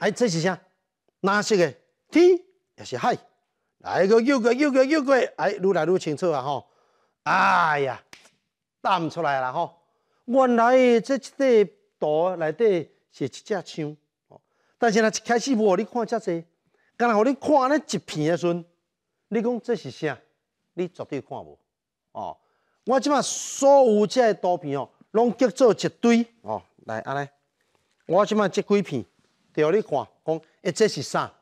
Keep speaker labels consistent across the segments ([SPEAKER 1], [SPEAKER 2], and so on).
[SPEAKER 1] 哎，这是啥？蓝色的天也是海，来个绕个绕个个，哎，愈来愈清楚啊！吼，哎呀，答唔出来了吼！原来这块图内底是只象。但是呢，一开始我你看这只，然互你看那一片的时，你讲这是啥？你绝对看无哦！我即嘛所有遮图片哦，拢叫做一堆哦，来，阿来，我即嘛这几片。对，你看，讲，哎，这是啥？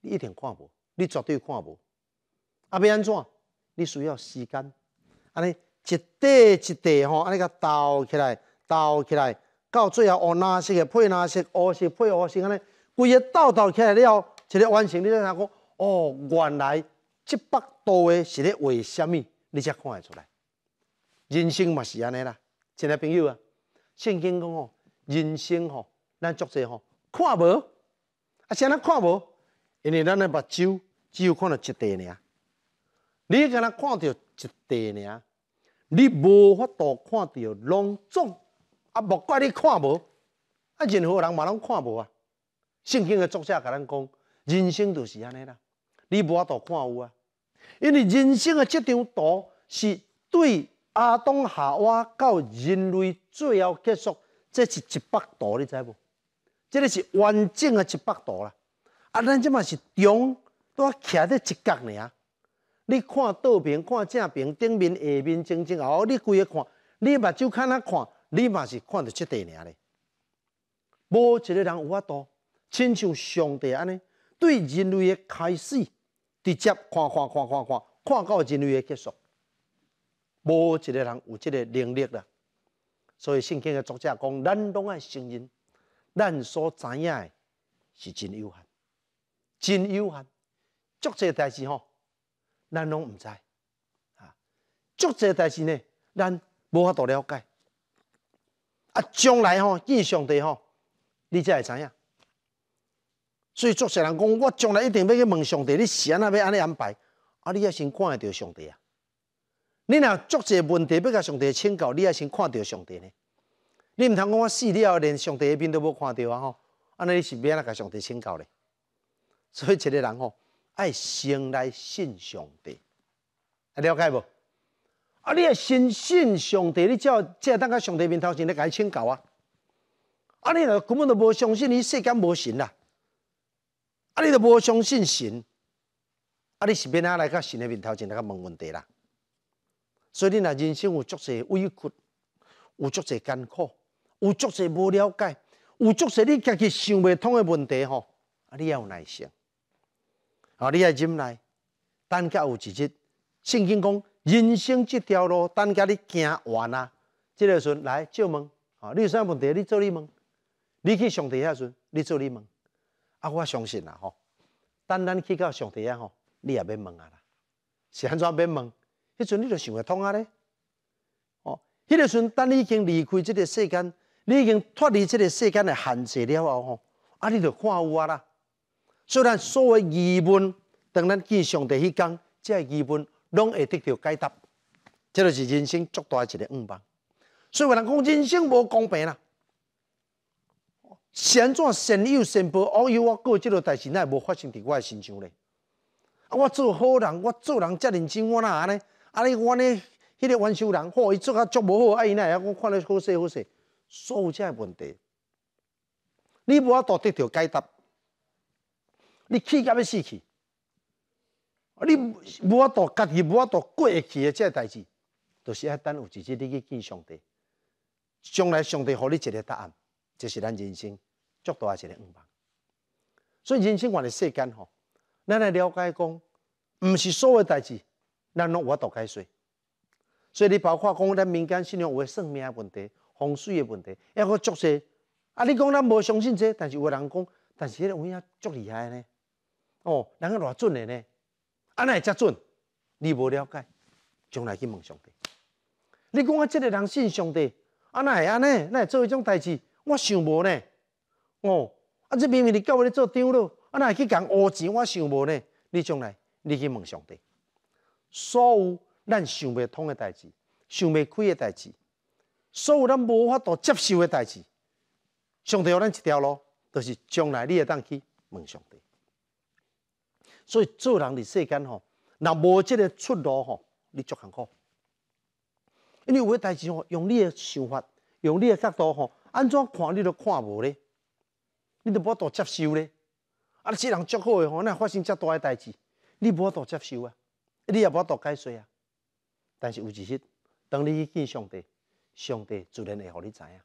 [SPEAKER 1] 你一定看无，你绝对看无。啊，要安怎？你需要时间，安尼一块一块吼，安尼甲倒起来，倒起来，到最后哦，蓝色的配蓝色，乌色配乌色，安尼，规个倒倒起来了后，一个完成，你才听讲，哦，原来这百多个是咧为虾米？你才看会出来。人生嘛是安尼啦，亲爱朋友啊，圣经讲吼，人生吼，咱作者吼。看无，啊！先人看无，因为咱的目睭只有看到一块尔。你敢若看到一块尔，你无法度看到隆重啊！无管你看无，啊，任何人嘛拢看无啊！圣经的作者甲咱讲，人生就是安尼啦，你无法度看有啊，因为人生的这张图是对阿东夏娃到人类最后结束，这是一百图，你知无？这个是完整的一百图啦。啊，咱这嘛是中，我徛在一角呢啊。你看倒边，看正边，顶面、下面、正正后，你规个看，你目睭看哪看，你嘛是看到七点呢。无一个人有法度，亲像上帝安尼，对人类的开始，直接看、看、看、看、看，看到人类的结束，无一个人有这个能力啦。所以圣经的作者讲，咱拢爱承认。咱所知影诶是真有限，真有限。足侪代志吼，咱拢毋知啊。足侪代志呢，咱无法度了解。啊，将来吼，见上帝吼，你才会知影。所以足侪人讲，我将来一定要去问上帝，你安怎要安尼安排，啊，你也先看到上帝啊。你若足侪问题要甲上帝请教，你也先看到上帝呢。你毋通讲我死了，连上帝一边都无看到啊！吼，安尼你是免个向上帝请教咧？所以一个人吼，爱先来信上帝，了解无？啊，你若信信上帝，你只只等个上帝面头前甲伊请教啊！啊，你若根本都无相信，伊世间无神啦！啊，你都无相信神，啊，你是免个来甲神一边头前甲问问题啦？所以你若人生有足侪委屈，有足侪艰苦。有足侪无了解，有足侪你家己想未通的问题吼，啊你要有耐心，啊你要忍耐，等甲有一日圣经讲人生即条路，等甲你行完啊，即个时阵来借问，啊你有啥问题你做你问，你去上帝遐时你做你问，啊我相信啦吼，等咱去到上帝遐吼，你也免问啊啦，是安怎免问，迄阵你就想会通啊咧，哦，迄个时阵等你已经离开即个世间。你已经脱离这个世间诶限制了后吼，啊！你着看啊啦。虽然所谓疑问，当咱去上帝去讲，这疑问拢会得到解答。这著是人生足大一个恩帮。所以有人讲人生无公平啦。善转善有善报，恶有我过。即落代志奈无发生伫我身上咧。啊！我做好人，我做人遮认真，我哪安尼？啊！你我呢？迄个冤仇人，吼，伊做啊足无好，啊伊奈，啊我看咧好势好势。所有这问题，你法度得到解答，你气甲要死去，你法度家己无法度过去即这代志，就是爱等有日你去见上帝，将来上帝互你一个答案，就是咱人生最大一个系望。所以人生原来世间吼，咱来了解讲，毋是所有代志，咱拢有法度解释。所以你包括讲，咱民间信仰有诶生命嘅问题。风水的问题，抑阁足些。啊！你讲咱无相信这，但是有个人讲，但是迄个有影足厉害的呢，哦，人个偌准的呢？安会遮准，你无了解，将来去问上帝。你讲我即个人信上帝，安奈会安奈？会做迄种代志，我想无呢，哦，啊！这明明你叫我去做张咯，啊会去讲乌钱，我想无呢。你将来你去问上帝，所有咱想不通的代志，想不开的代志。所有咱无法度接受的代志，上帝有咱一条路，就是将来你会当去问上帝。所以做人伫世间吼，若无即个出路吼，你足艰苦。因为有诶代志吼，用你诶想法，用你诶角度吼，安怎看你都看无咧，你都无法度接受咧。啊，即人足好诶吼，若发生遮大诶代志，你无法度接受啊，你也无法度解释啊。但是有一日，当你去见上帝。上帝自然会互你知影，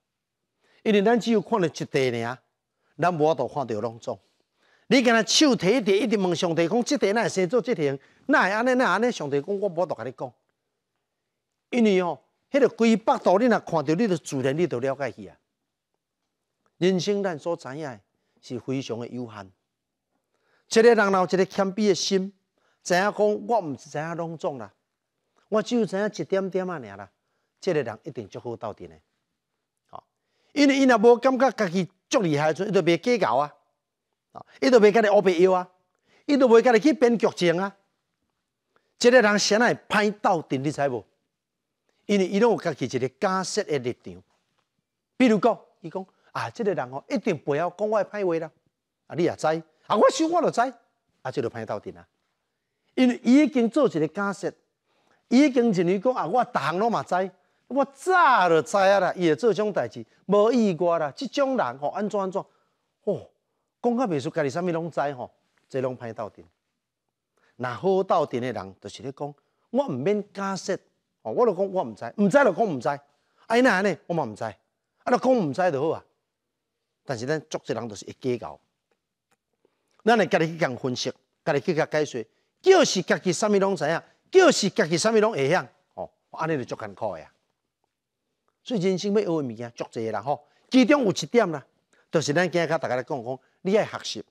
[SPEAKER 1] 因为咱只有看到一地尔，咱无法度看到拢总。你敢若手提一地，一直问上帝讲，即地哪会先做即型，那是安尼，哪安尼。上帝讲，我无法度甲你讲，因为吼，迄个规百度，你若看到，你就自然你就了解去啊。人生咱所知影是非常的有限，一个人有一个谦卑的心，知影讲？我毋是知影拢总啦，我只有知影一点点啊尔啦。这个人一定做好到底呢，哦，因为伊若无感觉家己足厉害，伊就别计较啊，哦，伊就别跟你拗啊，伊就袂跟你去编剧情啊。这个人先来拍到底，你猜无？因为伊有家己一个假设的立场，比如讲，伊讲啊，这个人哦一定不要讲我的歹话啦，啊，你也知，啊，我想我就知，啊，就落拍到底因为已经做一个假设，已经是你讲啊，我当然嘛知。我早就知影啦，伊会做种代志，无意外啦。即种人吼，安怎安怎？哦，讲较袂书家己啥物拢知吼，即拢歹斗阵。那好斗阵的人，就是咧讲我毋免假设吼，我就讲我毋知，毋知就讲毋知。哎安尼，我嘛毋知，啊，就讲毋知就好啊。但是咱足济人著是会计较，咱会家己去共分析，家己去甲解说，叫是家己啥物拢知影，叫是家己啥物拢会晓哦，安尼就足艰苦诶啊。所以人生要学的物件足侪啦吼，其中有一点啦，就是咱今日甲大家来讲讲，你爱学习，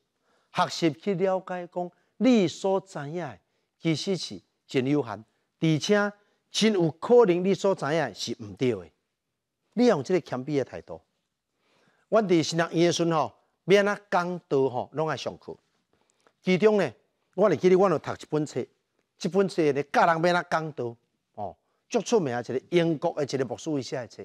[SPEAKER 1] 学习去了解，讲你所知影的其实是真有限，而且真有可能你所知影诶是毋对的。你用即个谦卑的态度，阮伫新浪伊的时阵吼，免啦讲道吼，拢爱上课。其中呢，我会记得我有读一本册，一本册哩教人免啦讲道。足出名啊，一个英国的一个牧师伊写的册，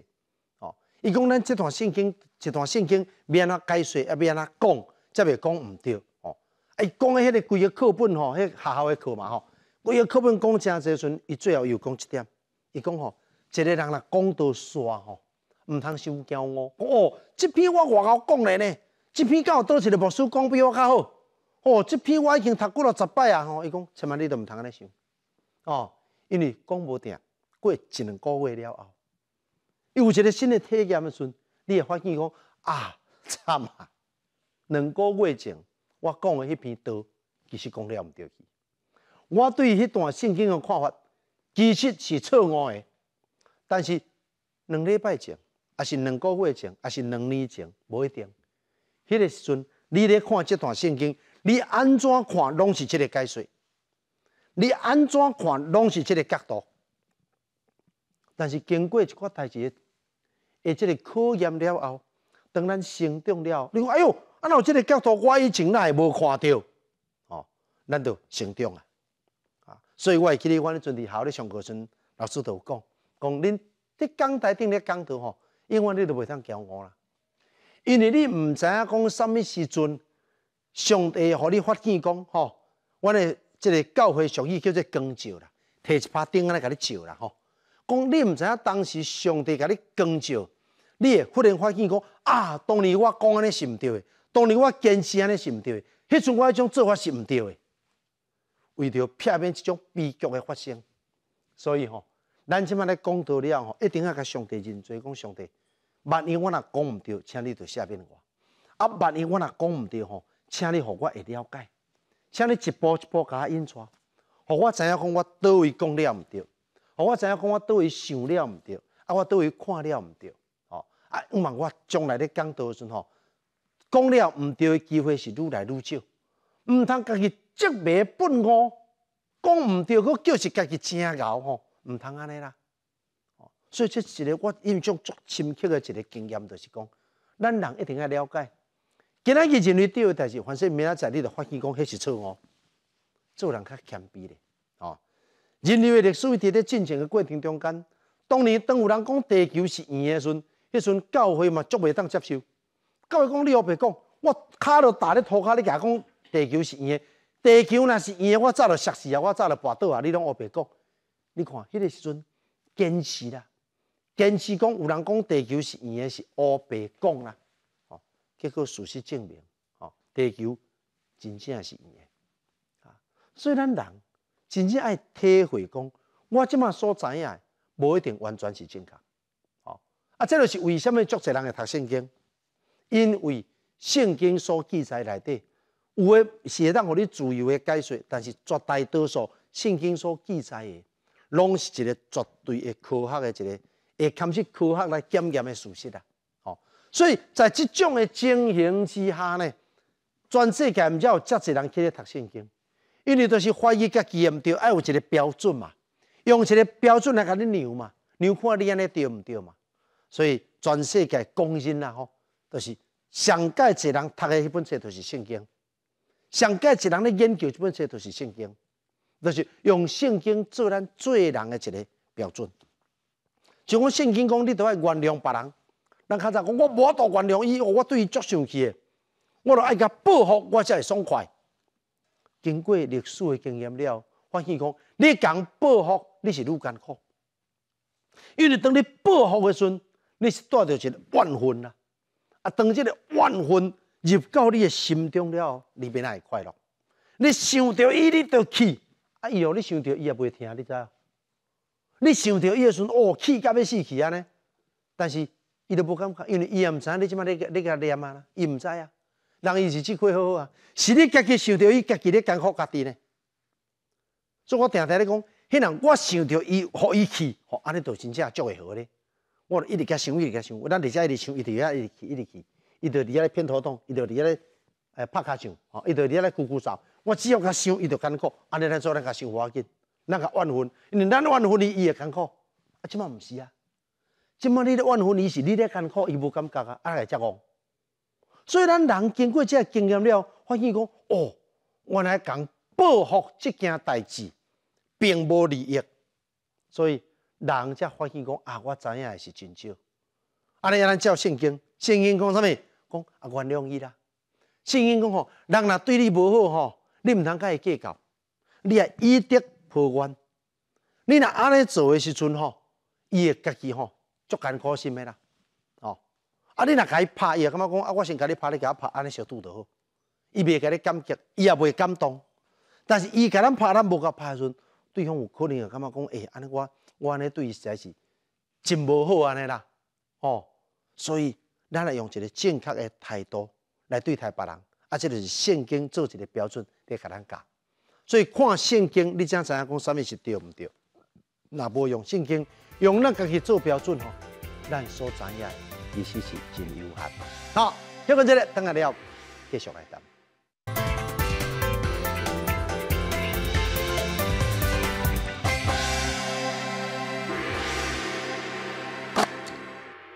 [SPEAKER 1] 哦，伊讲咱这段圣经，这段圣经免啊改水，也免啊讲，才袂讲毋对，哦，伊讲的迄个规个课本吼，迄学校的课嘛吼，规个课本讲正时阵，伊最后又讲一点，伊讲吼，一个人若讲到煞吼，毋通先骄傲，哦，这篇我外口讲的呢，这篇敢有倒一个牧师讲比我较好，哦，这篇我已经读过了十摆啊，吼，伊讲千万你都唔通安尼想，哦，因为讲无定。过一两个月了后，又一个新的体验的时，你会发现讲啊，惨啊！两个月前我讲的迄篇道，其实讲了毋对去。我对迄段圣经的看法其实是错误的。但是两礼拜前，还是两个月前，还是两年前，无一定。迄个时阵，你咧看这段圣经，你安怎看拢是这个解说？你安怎看拢是这个角度。但是经过一个代志，而即个考验了后，当咱成长了，你看，哎呦，啊那即个角度，我以前那也无看到，哦，咱就成长了，啊，所以我会记得，我迄阵伫校咧上课时，老师都有讲，讲恁伫讲台顶咧讲到吼，永远你都袂通骄傲啦，因为你毋知影讲啥物时阵，上帝互你发现讲吼，阮诶即个教会俗语叫做光照啦，摕一把灯来甲你照啦，吼。讲你毋知影当时上帝甲你光照，你忽然发现讲啊，当年我讲安尼是毋对的，当年我坚持安尼是毋对的，迄阵我迄种做法是毋对的，为着避免即种悲剧的发生，所以吼，咱即摆咧讲道理啊吼，一定要甲上帝认罪，讲上帝，万一我若讲毋对，请你著赦免我；啊，万一我若讲毋对吼，请你互我会了解，请你一步一步甲我印出，互我知影讲我倒位讲了毋对。我知影讲我倒位想了毋对，啊我倒位看了毋对，哦啊，毋嘛我将来咧讲道的时阵吼，讲了毋对的机会是愈来愈少，毋通家己足未本哦，讲毋对佫叫是家己正牛吼，毋通安尼啦，所以这是一个我印象足深刻的一个经验，就是讲咱人一定要了解，今仔日认为对的代志，反正明仔载你就发现讲迄是错误，做人较谦卑咧。人类的历史伫在进程的过程中间，当年当有人讲地球是圆的时，迄阵教会嘛，足未当接受，教会讲你黑白讲，我脚都打咧涂骹你假讲地球是圆，地球若是圆，我早就摔死啊，我早就跋倒啊，你拢黑白讲，你看迄个时阵，坚持啦，坚持讲有人讲地球是圆的，是黑白讲啦，哦，结果事实证明，哦，地球真正是圆，啊，以咱人。真正爱体会讲，我即马所知影，无一定完全是正确。好，啊，这就是为什么足侪人会读圣经，因为圣经所记载内底有诶，是咱互你自由诶解说，但是绝大多数圣经所记载诶，拢是一个绝对诶科学诶一个，会堪是科学来检验诶事实啊。所以在即种诶情形之下呢，全世界毋唔有足侪人去咧读圣经。因为都是疑家甲毋对，爱有一个标准嘛，用一个标准来甲你量嘛，量看你安尼对毋对嘛。所以全世界公认啊吼，都是上界一人读的迄本册都是圣经，上界一人咧研究这本书都是圣经，就是用圣经做咱做人的一个标准。像讲圣经讲你都要原谅别人，人较早讲我无度原谅伊，我对伊足生气，我著爱甲报复，我才会爽快。经过历史的经验了，发现讲，你讲报复，你是愈艰苦。因为当你报复的时，你是带着一个怨恨啊，当这个怨恨入到你的心中了，你变会快乐。你想到伊，你就气。啊哟，你想到伊也未会听，你知？你想到伊的时，哦，气甲要死去安尼。但是，伊都无感觉，因为伊也毋知你即嘛咧咧甲的阿妈呢？伊毋知啊。人伊是子过好好啊，是你家己受着伊家己咧艰苦家己呢。所以我常常咧讲，迄人，我想着伊，互伊去，吼，安尼做真正做会好咧。我一直甲想，一直甲想，我咱伫遮一直想，一直遐一直去，一直去，伊就伫遐咧偏头痛，伊就伫遐咧拍卡上，吼，伊就伫遐咧咕咕噪。我只要甲想，伊就艰苦，安尼咱做人甲生活紧，咱甲怨恨，因为咱怨恨伊伊会艰苦。啊，即满毋是啊，即满你咧怨恨伊是你咧艰苦，伊无感觉啊，啊来接怣。所以咱人经过这个经验了，发现讲哦，原来讲报复这件代志，并无利益。所以人则发现讲啊，我知影也是真少。安尼，咱有圣经，圣经讲啥物？讲啊，原谅伊啦。圣经讲吼，人若对你无好吼，你毋通甲伊计较，你啊以德报怨。你若安尼做诶时阵吼，伊会家己吼足艰苦心诶啦？啊！你若甲伊拍，伊也感觉讲，啊！我先甲你拍，你甲我拍，安尼小拄就好。伊未甲你感激，伊也未感动。但是伊甲咱拍，咱无甲拍准，对方有可能会感觉讲，诶！安尼我我安尼对，伊实在是真无好安尼啦。哦，所以，咱来用一个正确诶态度来对待别人，啊！即是圣经做一个标准嚟甲咱教。所以看圣经，你先知影讲物是对毋对。若无用圣经，用咱家己做标准，吼，咱所知影。其实是真有限。好，休讲这个，等下了继续来谈。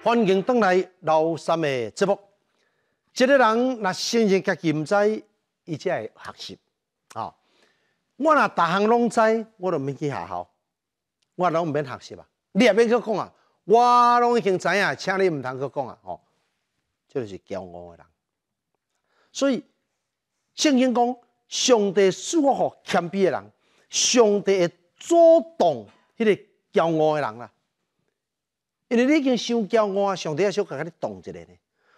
[SPEAKER 1] 欢迎回来《老三的节目。一个人那信任自己不知，伊才会学习啊。我那大项拢知，我都唔去学校，我拢唔免学习啊。你也免去讲啊。我拢已经知影，请你毋通去讲啊！吼，就是骄傲的人。所以圣经讲，上帝适合谦卑的人，上帝会主动迄个骄傲的人啦。因为你已经伤骄傲啊，上帝也小可甲你动一咧。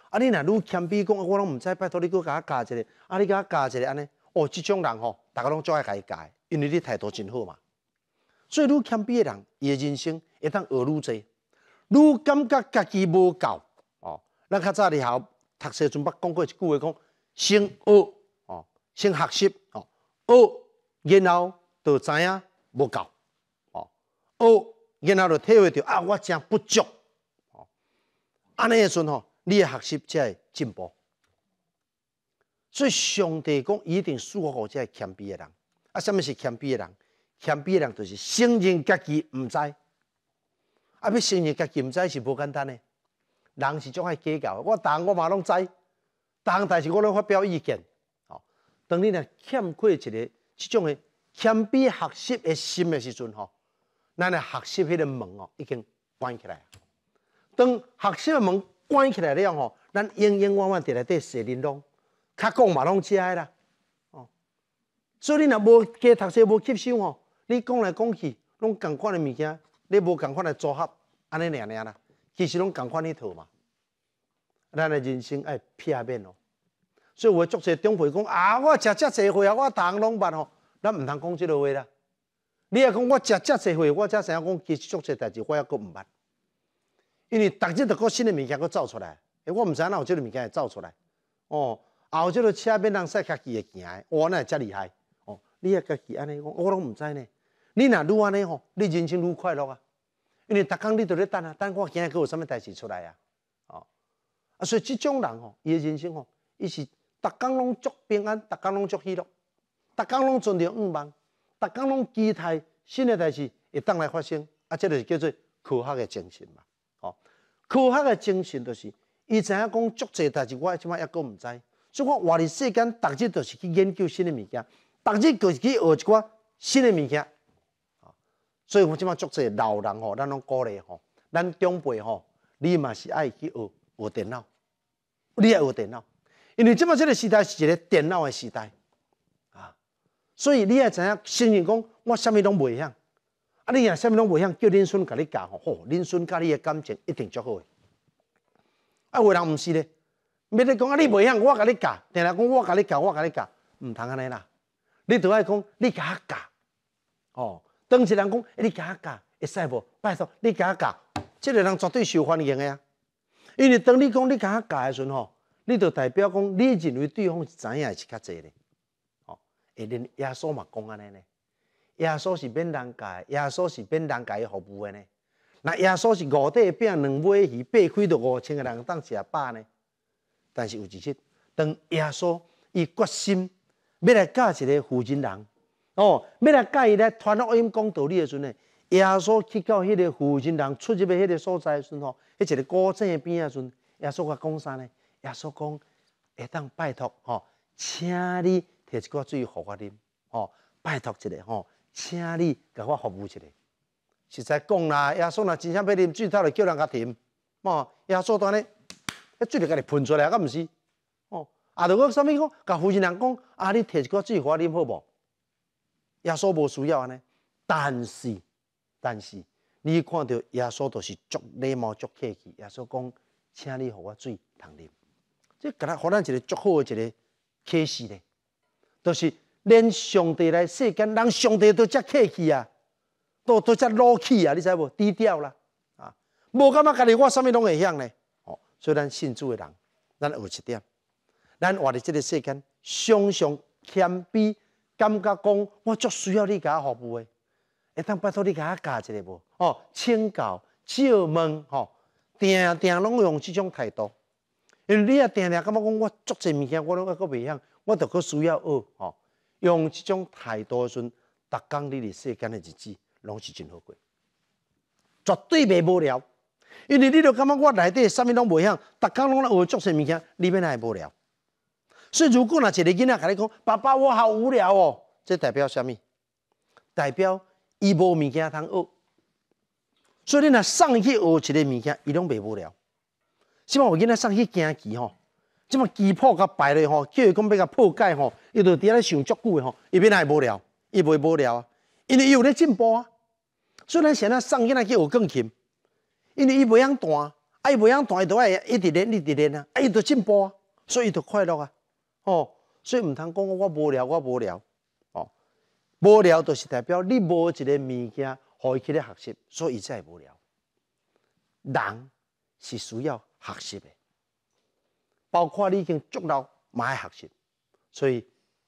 [SPEAKER 1] 啊，你若愈谦卑讲，我拢毋知，拜托你甲我教一咧。啊，你我教一个安尼，哦，即种人吼，大家拢最爱甲伊教，因为你态度真好嘛。所以，愈谦卑的人，伊的人生会当愈多。你感觉家己无够哦，咱较早的时读书时阵，捌讲过一句话，讲先学哦，先学习哦，学然后就知影无够哦，学然后就体会到啊，我真不足哦，安尼的时阵吼，你嘅学习才会进步。所以上帝讲，一定适合我，这系谦卑的人。啊，什么是谦卑的人？谦卑的人就是承认家己毋知。啊！要承认家己唔知是无简单诶。人是种爱计较。我项我嘛拢知，项但是我拢发表意见。哦，当你若欠缺一个即种诶谦卑学习诶心诶时阵，吼，咱诶学习迄个门哦已经关起来。当学习诶门关起来了吼，咱冤冤枉枉伫内底水淋拢较讲嘛拢知诶啦。哦，所以你若无加读册无吸收吼，你讲来讲去拢共款诶物件。你无共款来组合，安尼念念啦，其实拢共款迄套嘛。咱诶人生爱片面咯，所以话足些长辈讲啊，我食遮社岁啊，我项拢捌吼，咱毋通讲即落话啦。你若讲我食遮社岁，我只知影讲其实足些代志，我也佫毋捌，因为逐日都过新的物件佫走出来，诶，我毋知影哪有即个物件会走出来。哦，啊有即啰车变人塞客机会行，我呢遮厉害。哦，你也客机安尼讲，我拢毋知呢。你若愈安尼吼，你人生愈快乐啊！因为逐工你都咧等啊，等我今日佫有什物代志出来啊，哦，啊，所以即种人吼，伊诶人生吼，伊是逐工拢足平安，逐工拢足喜乐，逐工拢存着愿望，逐工拢期待新诶代志会当来发生，啊，即个是叫做科学诶精神嘛？哦，科学诶精神就是伊知影讲足济代志，我即摆抑佫毋知，所以我话伫世间，逐日著是去研究新诶物件，逐日著是去学一寡新诶物件。所以，我即马捉些老人吼，咱拢鼓励吼，咱长辈吼，你嘛是爱去学学电脑，你爱学电脑，因为即马这个时代是一个电脑的时代啊。所以，你也知影，心情讲我啥物拢袂会，啊，你也啥物拢袂会，叫恁孙甲你教吼，吼，恁孙甲你诶感情一定足好诶。啊，有人毋是咧，免你讲啊，你袂晓，我甲你教，定来讲我甲你教，我甲你教，毋通安尼啦，你都爱讲你甲教，哦。当个人讲你加教会使无拜托你加教，即个人绝对受欢迎的啊。因为当你讲你加教的时阵吼，你就代表讲你认为对方是怎样是较济的。哦，而连耶稣嘛讲安尼呢？耶稣是免人教，耶稣是免人教去服务的呢。那耶稣是五块饼两尾鱼八块到五千个人当食饱呢。但是有一日，当耶稣伊决心要来教一个负责人。哦，要来甲伊咧？传录音讲道理的时阵呢，耶稣去到迄个富人出入的迄个所在时阵吼，迄一个古子树边的时，阵，耶稣甲讲啥呢？耶稣讲：，会当拜托吼，请你摕一寡水互我啉，吼，拜托一个吼，请你甲我服务一个。实在讲啦，耶稣若真正要啉水，好来叫人家停，嘛，耶稣当然咧，迄水就甲你喷出来甲毋是？哦，啊，就我啥物讲，甲富人讲，啊，你摕一寡水互我啉好无？耶稣无需要安尼，但是但是你看到耶稣都是足礼貌足客气，耶稣讲，请你互我水通啉。这给他好咱一个足好一个启示咧，著是连上帝来世间，人上帝都遮客气啊，都都遮老气啊，你知无？低调啦啊，无感觉家己我啥物拢会晓咧。哦，所以咱信主的人，咱有一点，咱活伫即个世间，常常谦卑。感觉讲，我足需要你家服务的，会当拜托你家教一个无，哦，请教、借问，吼，定定拢用即种态度，因为你啊，定定感觉讲我足侪物件，我拢一阁袂晓，我着阁需要学，吼，用即种态度的时阵，逐工你的世间的日子，拢是真好过，绝对袂无聊，因为你着感觉我内底啥物拢袂晓，逐工拢来学足侪物件，要哪来无聊。所以，如果若一个囡仔甲你讲：“爸爸，我好无聊哦。”，这代表什么？代表伊无物件通学。所以你若送去学一个物件，伊拢袂无聊。即码我囡仔送去行棋吼，即码棋谱甲摆咧吼，叫伊讲要甲破解吼，伊就伫遐咧想足久的吼，伊袂来无聊，伊袂无聊啊，因为伊有咧进步啊。虽然现在送囡仔去学钢琴，因为伊袂晓弹，伊袂晓弹，伊来爱一直练，一直练啊，啊伊就进步啊，所以伊就快乐啊。哦，所以毋通讲我无聊，我无聊，哦，无聊都是代表你无一个物件互伊去咧学习，所以才无聊。人是需要学习的，包括你已经足老，嘛爱学习，所以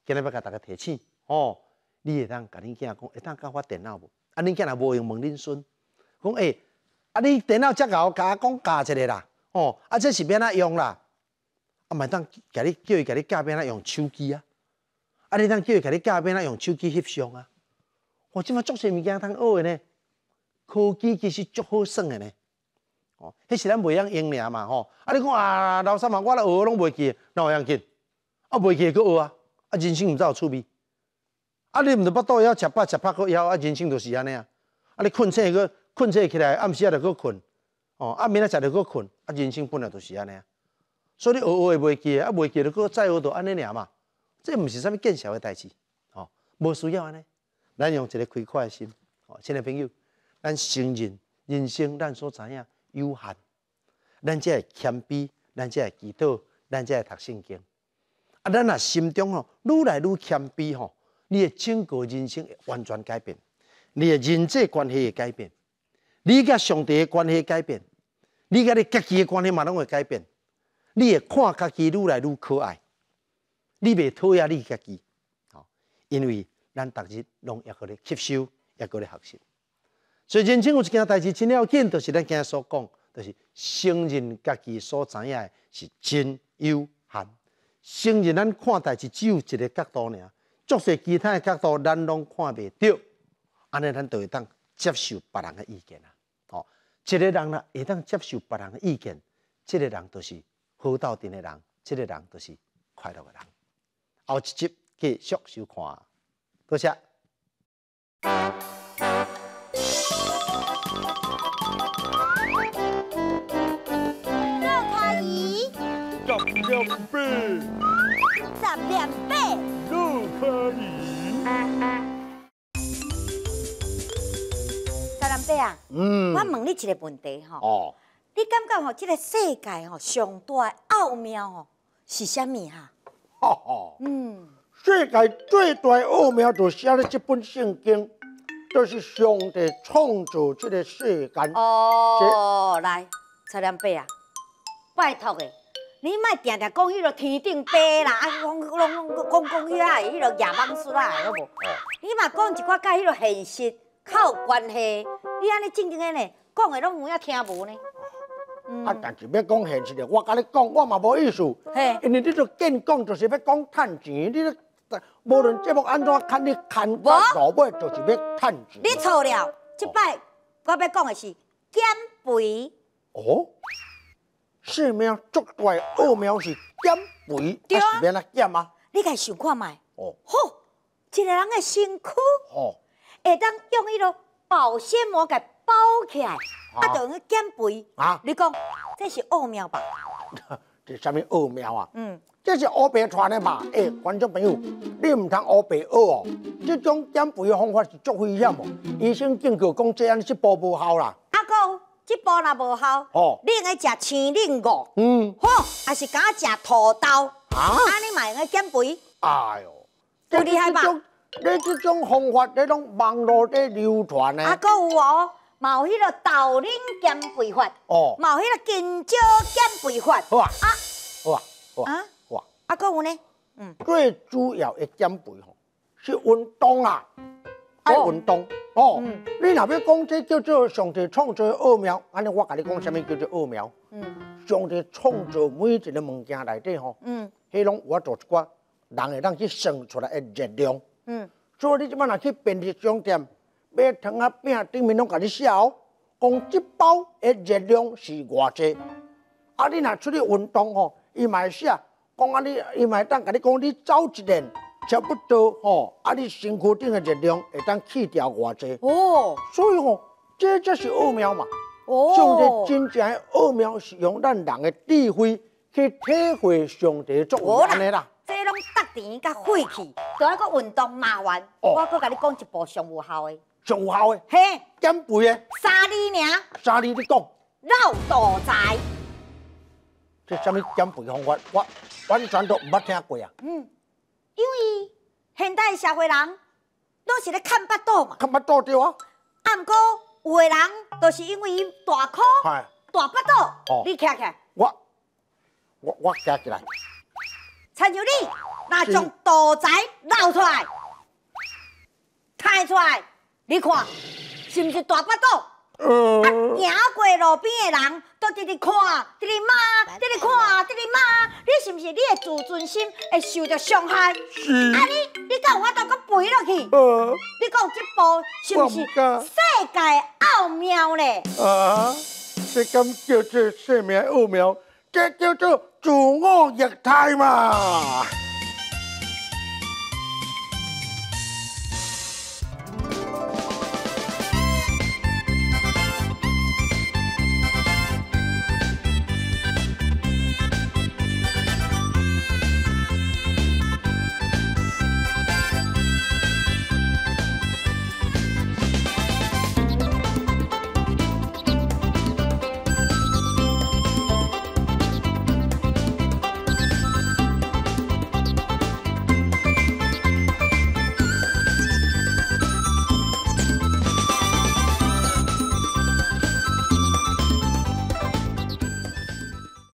[SPEAKER 1] 今日要甲大家提醒，哦，你会当甲恁囝讲，会当教我电脑无？啊，恁囝若无用问恁孙，讲诶，啊，你电脑只甲我讲教一个啦，哦，啊，这是变哪用啦？啊，买单！甲你叫伊，甲你加边啊，用手机啊！啊，你当叫伊，甲你加边啊，用手机翕相啊！哇，即马足侪物件通学诶呢？科技其实足好耍诶呢！哦，迄是咱袂晓用尔嘛，吼！啊，你讲啊，老三嘛，我咧学拢袂记，哪会晓记？啊，袂记阁学啊！啊，人生毋知有趣味。啊，你毋着巴肚枵，食饱，食饱个以后啊，人生就是安尼啊！啊，你困醒个，困醒起来，暗时啊着阁困，哦，暗暝啊，食着阁困，啊，人生本来就是安尼。啊。所以你学学会袂记啊，啊袂记了，搁再学都安尼尔嘛。这毋是啥物见设诶代志，吼，无需要安尼。咱用一个开阔诶心，哦，亲爱朋友，咱承认人生咱所知影有限，咱才会谦卑，咱才会祈祷，咱才会读圣经。啊，咱啊心中吼愈来愈谦卑吼，你诶整个人生完全改变，你诶人际关系会改变，你甲上帝诶关系改变，你甲你家己诶关系嘛拢会改变。你会看家己愈来愈可爱，你袂讨厌你家己，吼，因为咱逐日拢抑个咧吸收，抑个咧学习。所以人生有一件代志真要紧，就是咱今日所讲，就是承认家己所知诶是真有限。承认咱看代志只有一个角度尔，作些其他诶角度咱拢看袂到，安尼咱就会当接受别人诶意见啊。哦，一个人若会当接受别人诶意见，这个人都是。好到顶的人，这个人都是快乐的人。后一集继续收看，多谢。
[SPEAKER 2] 陆阿姨，赚两倍，赚两倍，陆阿啊，嗯，我问你一个问题哈。哦。你感觉吼，即个世界吼上大的奥妙吼是啥物哈？哈哈，嗯，
[SPEAKER 1] 世界最大的奥妙就写咧即本圣经，就是上帝创造即个世间。哦哦，来，
[SPEAKER 2] 插两背啊！拜托诶，你莫定定讲迄啰天顶飞啦，啊，讲讲讲讲讲迄啊个迄啰野蛮出来好无？你嘛讲一寡甲迄啰现实较有关系，你安尼正经诶呢，讲诶拢有影听无呢？
[SPEAKER 1] 啊，但是要讲现实的，我跟你讲，我嘛无意思，因为你做健讲就是要讲赚钱，你咧无论节目安怎看，你看到后尾就是要赚钱。你错了，
[SPEAKER 2] 这摆我要讲的是减肥。
[SPEAKER 1] 哦，生命最大的奥妙是减肥，还是免来减啊？你该想看卖。哦，
[SPEAKER 2] 嗬，一个人的身躯，哦，会当用一种保鲜膜给包起来，就用去减肥啊？你讲这是奥妙
[SPEAKER 1] 吧？这什么奥妙啊？嗯，这是奥白传的吧？哎，观众朋友，你唔通奥白学哦。这种减肥的方法是足危险哦。医生正确讲，这样是步无效啦。
[SPEAKER 2] 阿哥，这步若无效，哦，应该食青柠果，嗯，好，还是敢食土豆啊？你买嘛用个减肥。
[SPEAKER 1] 哎呦，最厉害吧？你这种方法，你拢网络底流传呢？阿哥
[SPEAKER 2] 有哦。冇迄个豆领减肥法，哦，冇迄个香蕉减
[SPEAKER 1] 肥法，啊，哇哇啊哇，啊个有呢？最主要的减肥吼是运动啊，爱运动哦。你若要讲这叫做上帝创造恶苗，安尼我甲你讲，什么叫做恶苗？嗯，上帝创造每一个物件内底吼，嗯，迄拢我做一寡人会当去生出来的热量，嗯，所以你即摆若去便利商店。买糖啊饼顶面拢甲你写哦，讲一包诶热量是偌济，啊你若出去运动吼，伊嘛会写，讲啊你伊嘛会当甲你讲你走一年差不多吼，啊你身躯顶诶热量会当去掉偌济哦，所以吼，这才是奥妙嘛。
[SPEAKER 2] 哦。上帝真
[SPEAKER 1] 正诶奥妙是用咱人诶智慧去体会上帝作为尼
[SPEAKER 2] 啦。这拢得钱，较晦气，都要搁运动，麻烦。我搁甲你讲一部上有效的，上有效的，嘿，
[SPEAKER 1] 减肥的，
[SPEAKER 2] 三字名，三字你讲，绕肚在。
[SPEAKER 1] 这什么减肥方法？我完全都毋捌听过啊，
[SPEAKER 2] 嗯，因为现代社会人都是咧看巴肚嘛，看巴肚对啊。啊，毋过有的人都是因为伊大胸，大巴肚。哦，你看看，
[SPEAKER 1] 我，我，我夹起来。
[SPEAKER 2] 亲像你，若从肚脐露出来，摊出来，你看是毋是大腹肚？啊，行过路边的人都直直看，直直骂，直直看，直直骂。你是不是你的自尊心会受到伤害？是。啊你，你敢有法度搁肥落去？你讲这部是毋是世界奥妙呢？啊，
[SPEAKER 1] 这敢叫做生命奥妙？这叫做自我液态嘛。